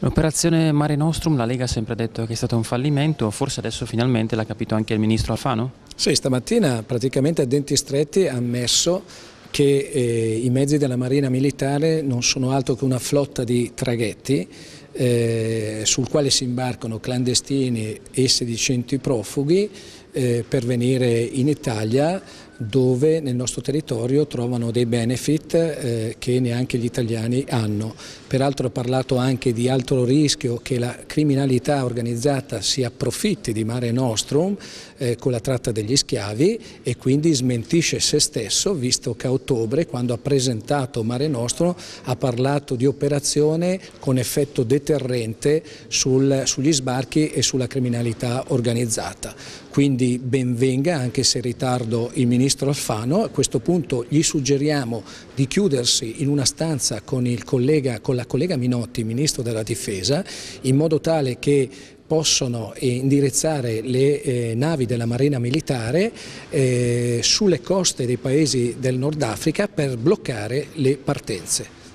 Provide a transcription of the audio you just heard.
L'operazione Mare Nostrum, la Lega ha sempre detto che è stato un fallimento, forse adesso finalmente l'ha capito anche il ministro Alfano? Sì, stamattina praticamente a denti stretti ha ammesso che eh, i mezzi della Marina Militare non sono altro che una flotta di traghetti eh, sul quale si imbarcano clandestini e sedicenti profughi eh, per venire in Italia dove nel nostro territorio trovano dei benefit eh, che neanche gli italiani hanno. Peraltro ho parlato anche di altro rischio che la criminalità organizzata si approfitti di Mare Nostrum eh, con la tratta degli schiavi e quindi smentisce se stesso visto che a ottobre quando ha presentato Mare Nostrum ha parlato di operazione con effetto determinato deterrente sul, sugli sbarchi e sulla criminalità organizzata. Quindi benvenga, anche se in ritardo, il Ministro Alfano. A questo punto gli suggeriamo di chiudersi in una stanza con, collega, con la collega Minotti, Ministro della Difesa, in modo tale che possono indirizzare le eh, navi della Marina Militare eh, sulle coste dei paesi del Nord Africa per bloccare le partenze.